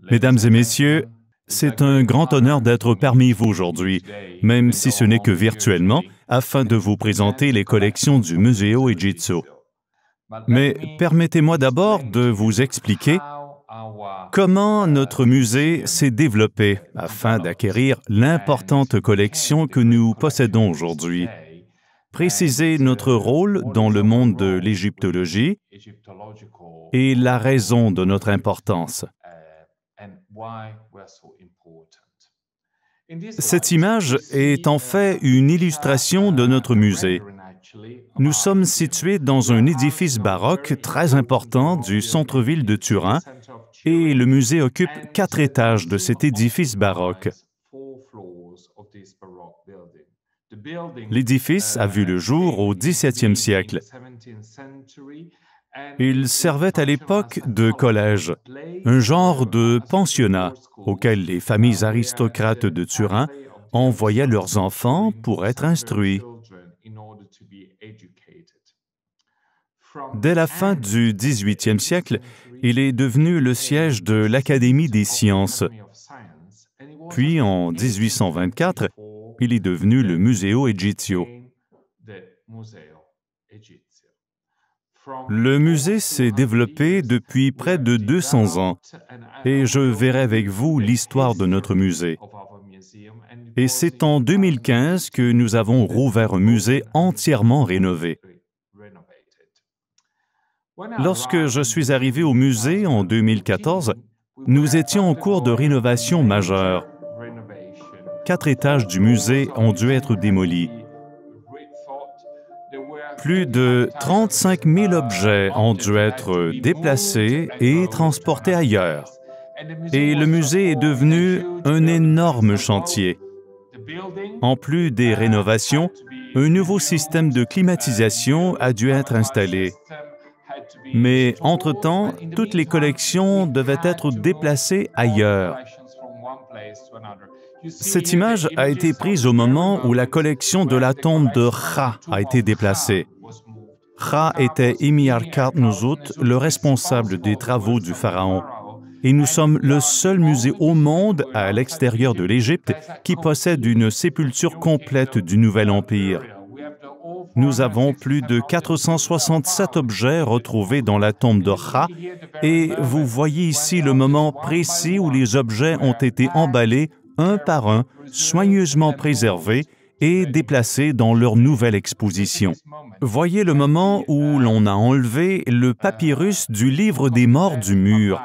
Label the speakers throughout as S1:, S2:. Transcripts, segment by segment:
S1: Mesdames et messieurs, c'est un grand honneur d'être parmi vous aujourd'hui, même si ce n'est que virtuellement, afin de vous présenter les collections du Muséo Ejitsu. Mais permettez-moi d'abord de vous expliquer comment notre musée s'est développé afin d'acquérir l'importante collection que nous possédons aujourd'hui, préciser notre rôle dans le monde de l'égyptologie et la raison de notre importance. Cette image est en fait une illustration de notre musée. Nous sommes situés dans un édifice baroque très important du centre-ville de Turin et le musée occupe quatre étages de cet édifice baroque. L'édifice uh, a vu le jour au XVIIe siècle il servait à l'époque de collège, un genre de pensionnat auquel les familles aristocrates de Turin envoyaient leurs enfants pour être instruits. Dès la fin du XVIIIe siècle, il est devenu le siège de l'Académie des sciences. Puis, en 1824, il est devenu le Museo Egizio. Le musée s'est développé depuis près de 200 ans et je verrai avec vous l'histoire de notre musée. Et c'est en 2015 que nous avons rouvert un musée entièrement rénové. Lorsque je suis arrivé au musée en 2014, nous étions en cours de rénovation majeure. Quatre étages du musée ont dû être démolis. Plus de 35 000 objets ont dû être déplacés et transportés ailleurs. Et le musée est devenu un énorme chantier. En plus des rénovations, un nouveau système de climatisation a dû être installé. Mais entre-temps, toutes les collections devaient être déplacées ailleurs. Cette image a été prise au moment où la collection de la tombe de Ra a été déplacée. Ra était Emiarkat Nuzut, le responsable des travaux du pharaon. Et nous sommes le seul musée au monde à l'extérieur de l'Égypte qui possède une sépulture complète du Nouvel Empire. Nous avons plus de 467 objets retrouvés dans la tombe de Ra, et vous voyez ici le moment précis où les objets ont été emballés un par un, soigneusement préservés et déplacés dans leur nouvelle exposition. Voyez le moment où l'on a enlevé le papyrus du livre des morts du mur.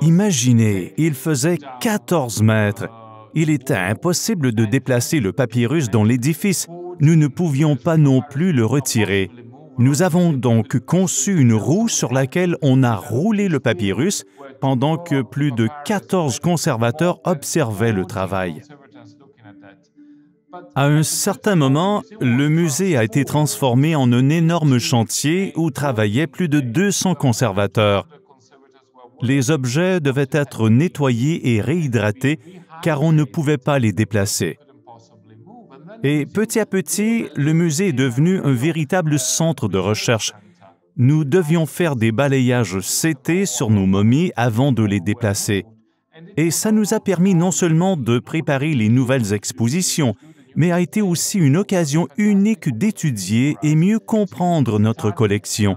S1: Imaginez, il faisait 14 mètres. Il était impossible de déplacer le papyrus dans l'édifice. Nous ne pouvions pas non plus le retirer. Nous avons donc conçu une roue sur laquelle on a roulé le papyrus pendant que plus de 14 conservateurs observaient le travail. À un certain moment, le musée a été transformé en un énorme chantier où travaillaient plus de 200 conservateurs. Les objets devaient être nettoyés et réhydratés car on ne pouvait pas les déplacer. Et petit à petit, le musée est devenu un véritable centre de recherche. Nous devions faire des balayages CT sur nos momies avant de les déplacer. Et ça nous a permis non seulement de préparer les nouvelles expositions, mais a été aussi une occasion unique d'étudier et mieux comprendre notre collection.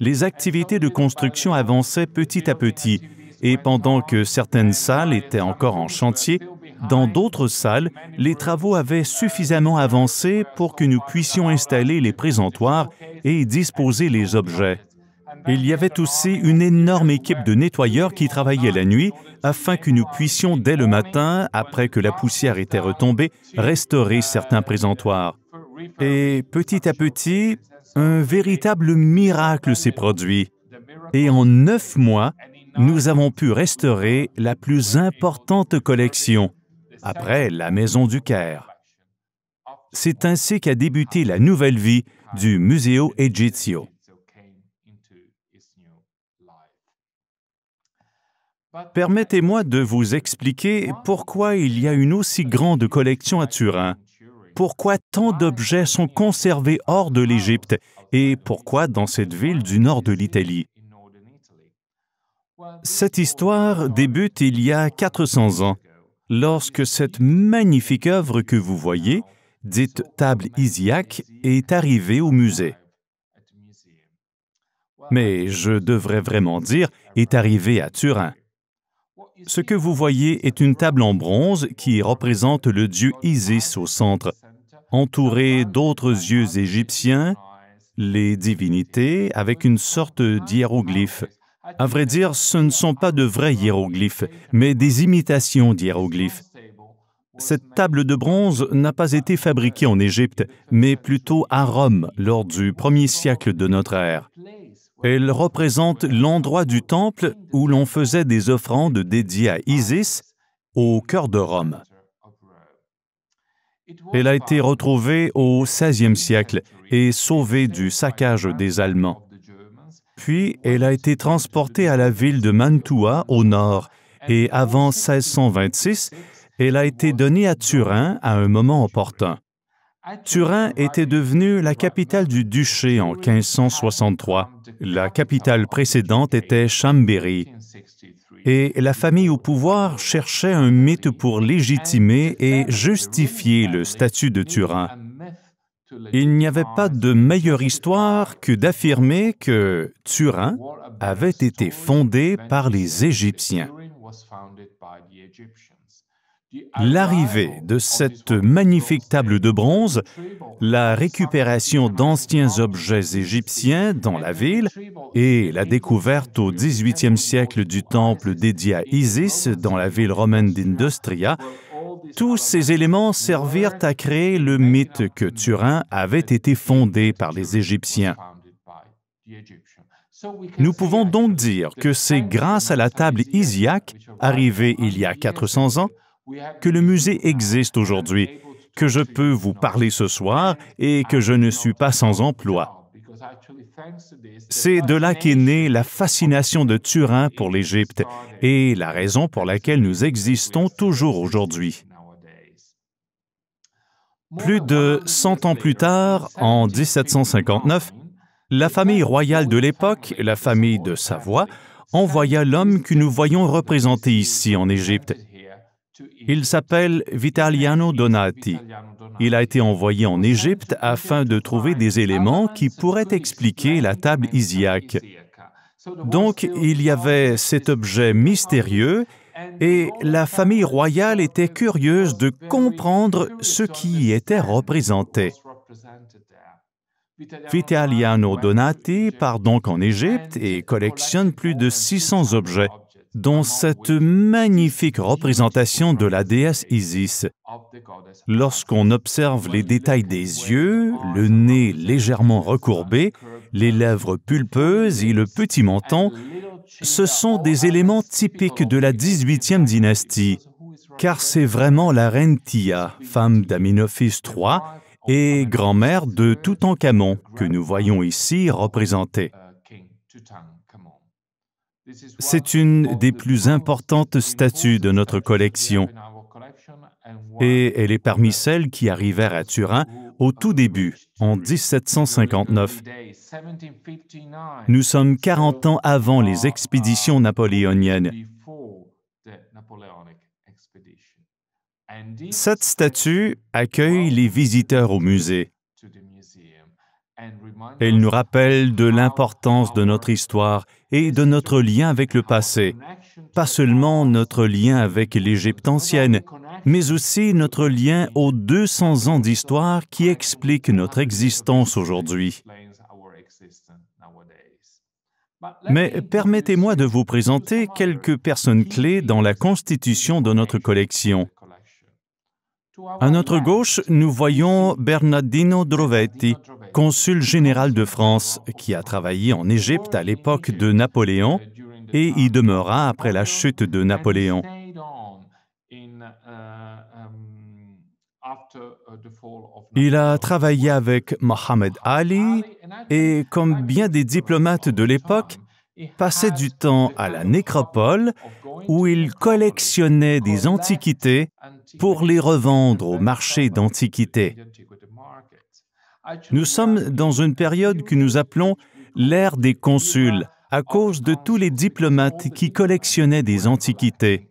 S1: Les activités de construction avançaient petit à petit, et pendant que certaines salles étaient encore en chantier, dans d'autres salles, les travaux avaient suffisamment avancé pour que nous puissions installer les présentoirs et disposer les objets. Il y avait aussi une énorme équipe de nettoyeurs qui travaillait la nuit afin que nous puissions dès le matin, après que la poussière était retombée, restaurer certains présentoirs. Et petit à petit, un véritable miracle s'est produit. Et en neuf mois, nous avons pu restaurer la plus importante collection, après la Maison du Caire. C'est ainsi qu'a débuté la nouvelle vie du Museo Egizio. Permettez-moi de vous expliquer pourquoi il y a une aussi grande collection à Turin, pourquoi tant d'objets sont conservés hors de l'Égypte et pourquoi dans cette ville du nord de l'Italie. Cette histoire débute il y a 400 ans, lorsque cette magnifique œuvre que vous voyez, dite table Isiac, est arrivée au musée. Mais je devrais vraiment dire est arrivée à Turin. Ce que vous voyez est une table en bronze qui représente le dieu Isis au centre, entouré d'autres yeux égyptiens, les divinités, avec une sorte d'hiéroglyphe. À vrai dire, ce ne sont pas de vrais hiéroglyphes, mais des imitations d'hiéroglyphes. Cette table de bronze n'a pas été fabriquée en Égypte, mais plutôt à Rome lors du premier siècle de notre ère. Elle représente l'endroit du temple où l'on faisait des offrandes dédiées à Isis au cœur de Rome. Elle a été retrouvée au 16e siècle et sauvée du saccage des Allemands. Puis elle a été transportée à la ville de Mantua au nord et avant 1626, elle a été donnée à Turin à un moment opportun. Turin était devenue la capitale du duché en 1563. La capitale précédente était Chambéry. Et la famille au pouvoir cherchait un mythe pour légitimer et justifier le statut de Turin. Il n'y avait pas de meilleure histoire que d'affirmer que Turin avait été fondée par les Égyptiens. L'arrivée de cette magnifique table de bronze, la récupération d'anciens objets égyptiens dans la ville et la découverte au XVIIIe siècle du temple dédié à Isis dans la ville romaine d'Industria, tous ces éléments servirent à créer le mythe que Turin avait été fondé par les Égyptiens. Nous pouvons donc dire que c'est grâce à la table Isiac, arrivée il y a 400 ans, que le musée existe aujourd'hui, que je peux vous parler ce soir et que je ne suis pas sans emploi. C'est de là qu'est née la fascination de Turin pour l'Égypte et la raison pour laquelle nous existons toujours aujourd'hui. Plus de 100 ans plus tard, en 1759, la famille royale de l'époque, la famille de Savoie, envoya l'homme que nous voyons représenté ici en Égypte, il s'appelle Vitaliano Donati. Il a été envoyé en Égypte afin de trouver des éléments qui pourraient expliquer la table isiaque. Donc il y avait cet objet mystérieux et la famille royale était curieuse de comprendre ce qui y était représenté. Vitaliano Donati part donc en Égypte et collectionne plus de 600 objets dans cette magnifique représentation de la déesse Isis. Lorsqu'on observe les détails des yeux, le nez légèrement recourbé, les lèvres pulpeuses et le petit menton, ce sont des éléments typiques de la 18e dynastie, car c'est vraiment la reine Tia, femme d'Aminophis III et grand-mère de Toutankhamon, que nous voyons ici représentée. C'est une des plus importantes statues de notre collection et elle est parmi celles qui arrivèrent à Turin au tout début, en 1759. Nous sommes 40 ans avant les expéditions napoléoniennes. Cette statue accueille les visiteurs au musée. Elle nous rappelle de l'importance de notre histoire et de notre lien avec le passé, pas seulement notre lien avec l'Égypte ancienne, mais aussi notre lien aux 200 ans d'histoire qui expliquent notre existence aujourd'hui. Mais permettez-moi de vous présenter quelques personnes clés dans la constitution de notre collection. À notre gauche, nous voyons Bernardino Drovetti, consul général de France qui a travaillé en Égypte à l'époque de Napoléon et y demeura après la chute de Napoléon. Il a travaillé avec Mohamed Ali et, comme bien des diplomates de l'époque, passait du temps à la nécropole où il collectionnait des antiquités pour les revendre au marché d'antiquités. Nous sommes dans une période que nous appelons l'ère des consuls, à cause de tous les diplomates qui collectionnaient des antiquités.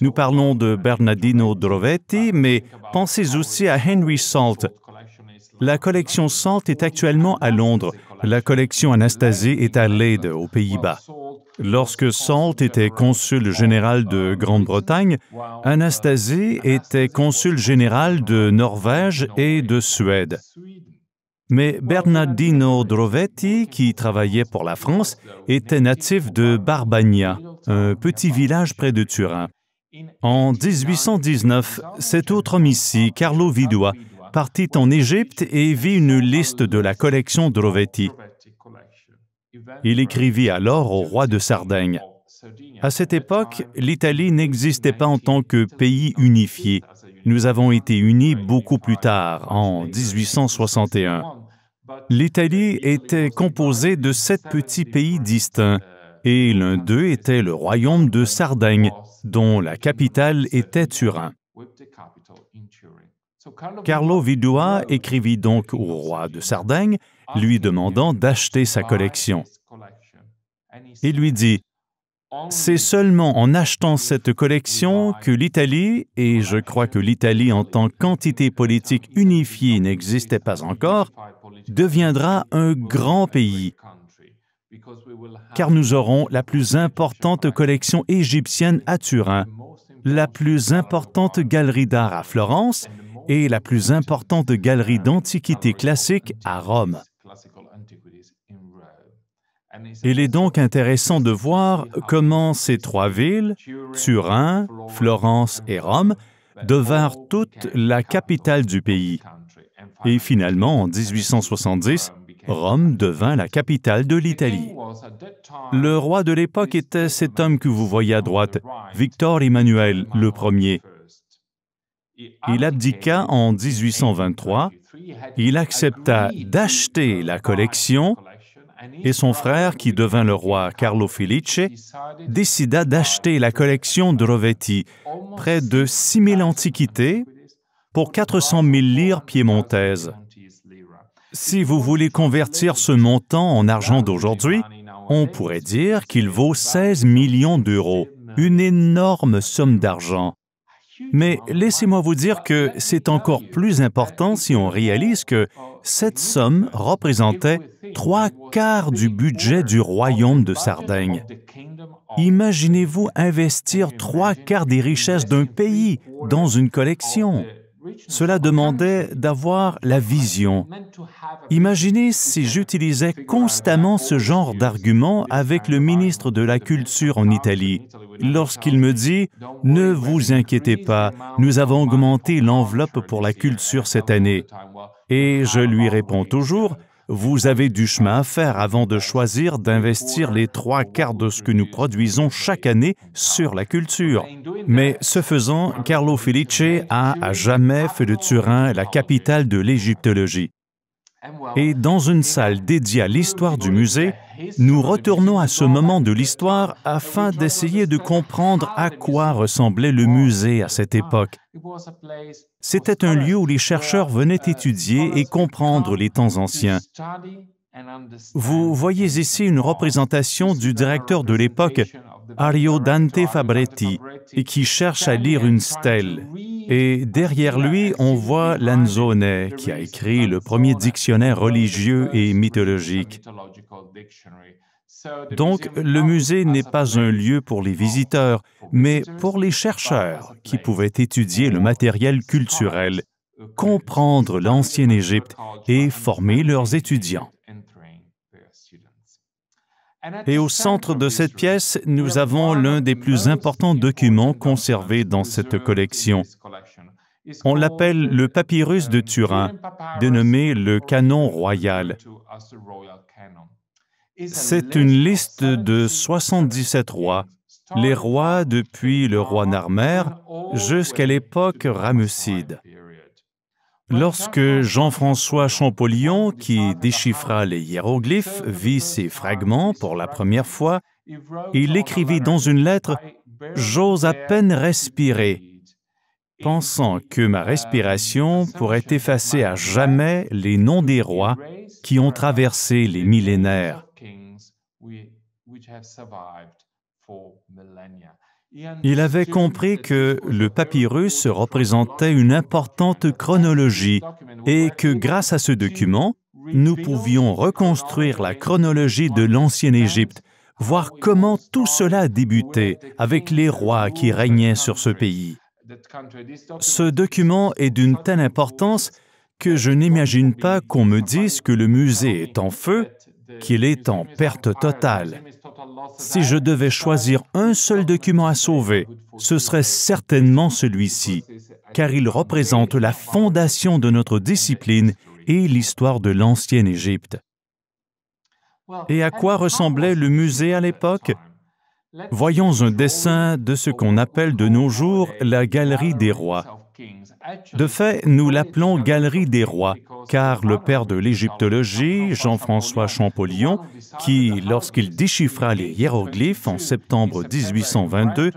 S1: Nous parlons de Bernardino Drovetti, mais pensez aussi à Henry Salt. La collection Salt est actuellement à Londres. La collection Anastasie est à Leyde, aux Pays-Bas. Lorsque Salt était consul général de Grande-Bretagne, Anastasie était consul général de Norvège et de Suède. Mais Bernardino Drovetti, qui travaillait pour la France, était natif de Barbagna, un petit village près de Turin. En 1819, cet autre homme ici, Carlo Vidua, partit en Égypte et vit une liste de la collection Drovetti. Il écrivit alors au roi de Sardaigne. À cette époque, l'Italie n'existait pas en tant que pays unifié. Nous avons été unis beaucoup plus tard, en 1861. L'Italie était composée de sept petits pays distincts, et l'un d'eux était le royaume de Sardaigne, dont la capitale était Turin. Carlo Vidua écrivit donc au roi de Sardaigne lui demandant d'acheter sa collection. Il lui dit, c'est seulement en achetant cette collection que l'Italie, et je crois que l'Italie en tant qu'entité politique unifiée n'existait pas encore, deviendra un grand pays, car nous aurons la plus importante collection égyptienne à Turin, la plus importante galerie d'art à Florence et la plus importante galerie d'antiquités classiques à Rome. Il est donc intéressant de voir comment ces trois villes, Turin, Florence et Rome, devinrent toutes la capitale du pays. Et finalement, en 1870, Rome devint la capitale de l'Italie. Le roi de l'époque était cet homme que vous voyez à droite, Victor Emmanuel le Ier. Il abdiqua en 1823. Il accepta d'acheter la collection et son frère, qui devint le roi Carlo Felice, décida d'acheter la collection de Rovetti, près de 6000 antiquités, pour 400 000 lires piémontaises. Si vous voulez convertir ce montant en argent d'aujourd'hui, on pourrait dire qu'il vaut 16 millions d'euros, une énorme somme d'argent. Mais laissez-moi vous dire que c'est encore plus important si on réalise que cette somme représentait trois quarts du budget du royaume de Sardaigne. Imaginez-vous investir trois quarts des richesses d'un pays dans une collection. Cela demandait d'avoir la vision. Imaginez si j'utilisais constamment ce genre d'argument avec le ministre de la Culture en Italie, lorsqu'il me dit ⁇ Ne vous inquiétez pas, nous avons augmenté l'enveloppe pour la culture cette année ⁇ et je lui réponds toujours, vous avez du chemin à faire avant de choisir d'investir les trois quarts de ce que nous produisons chaque année sur la culture. Mais ce faisant, Carlo Felice a à jamais fait de Turin la capitale de l'égyptologie. Et dans une salle dédiée à l'histoire du musée, nous retournons à ce moment de l'histoire afin d'essayer de comprendre à quoi ressemblait le musée à cette époque. C'était un lieu où les chercheurs venaient étudier et comprendre les temps anciens. Vous voyez ici une représentation du directeur de l'époque, Ario Dante Fabretti, qui cherche à lire une stèle. Et derrière lui, on voit Lanzone, qui a écrit le premier dictionnaire religieux et mythologique. Donc, le musée n'est pas un lieu pour les visiteurs, mais pour les chercheurs qui pouvaient étudier le matériel culturel, comprendre l'ancienne Égypte et former leurs étudiants. Et au centre de cette pièce, nous avons l'un des plus importants documents conservés dans cette collection. On l'appelle le papyrus de Turin, dénommé le canon royal. C'est une liste de 77 rois, les rois depuis le roi Narmer jusqu'à l'époque Ramesside. Lorsque Jean-François Champollion, qui déchiffra les hiéroglyphes, vit ces fragments pour la première fois, il écrivit dans une lettre ⁇ J'ose à peine respirer ⁇ pensant que ma respiration pourrait effacer à jamais les noms des rois qui ont traversé les millénaires. Il avait compris que le papyrus représentait une importante chronologie et que grâce à ce document, nous pouvions reconstruire la chronologie de l'ancienne Égypte, voir comment tout cela a avec les rois qui régnaient sur ce pays. Ce document est d'une telle importance que je n'imagine pas qu'on me dise que le musée est en feu, qu'il est en perte totale. Si je devais choisir un seul document à sauver, ce serait certainement celui-ci, car il représente la fondation de notre discipline et l'histoire de l'ancienne Égypte. Et à quoi ressemblait le musée à l'époque Voyons un dessin de ce qu'on appelle de nos jours la Galerie des Rois. De fait, nous l'appelons Galerie des Rois, car le père de l'égyptologie, Jean-François Champollion, qui, lorsqu'il déchiffra les hiéroglyphes en septembre 1822,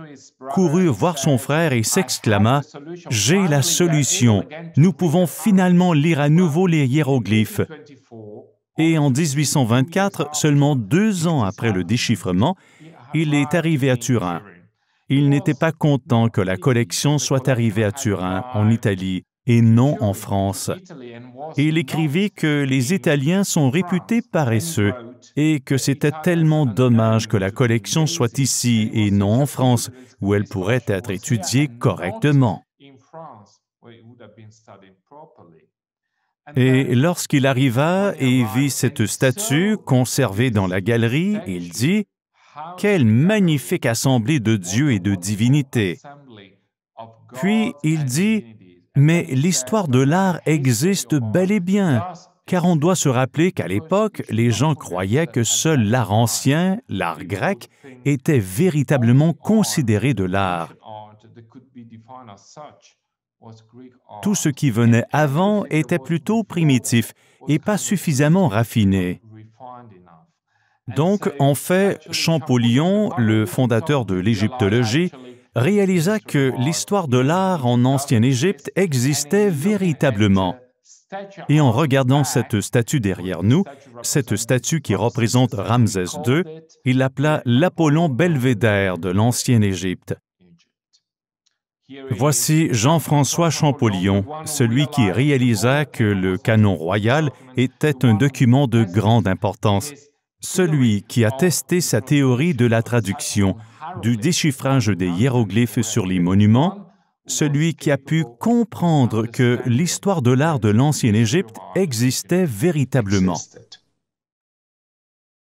S1: courut voir son frère et s'exclama ⁇ J'ai la solution, nous pouvons finalement lire à nouveau les hiéroglyphes !⁇ Et en 1824, seulement deux ans après le déchiffrement, il est arrivé à Turin il n'était pas content que la collection soit arrivée à Turin, en Italie, et non en France. il écrivit que les Italiens sont réputés paresseux et que c'était tellement dommage que la collection soit ici et non en France, où elle pourrait être étudiée correctement. Et lorsqu'il arriva et vit cette statue conservée dans la galerie, il dit, quelle magnifique assemblée de Dieu et de divinités Puis il dit, mais l'histoire de l'art existe bel et bien, car on doit se rappeler qu'à l'époque, les gens croyaient que seul l'art ancien, l'art grec, était véritablement considéré de l'art. Tout ce qui venait avant était plutôt primitif et pas suffisamment raffiné. Donc, en fait, Champollion, le fondateur de l'égyptologie, réalisa que l'histoire de l'art en ancienne Égypte existait véritablement. Et en regardant cette statue derrière nous, cette statue qui représente Ramsès II, il l'appela l'Apollon belvédère de l'ancienne Égypte. Voici Jean-François Champollion, celui qui réalisa que le canon royal était un document de grande importance. Celui qui a testé sa théorie de la traduction, du déchiffrage des hiéroglyphes sur les monuments, celui qui a pu comprendre que l'histoire de l'art de l'ancienne Égypte existait véritablement.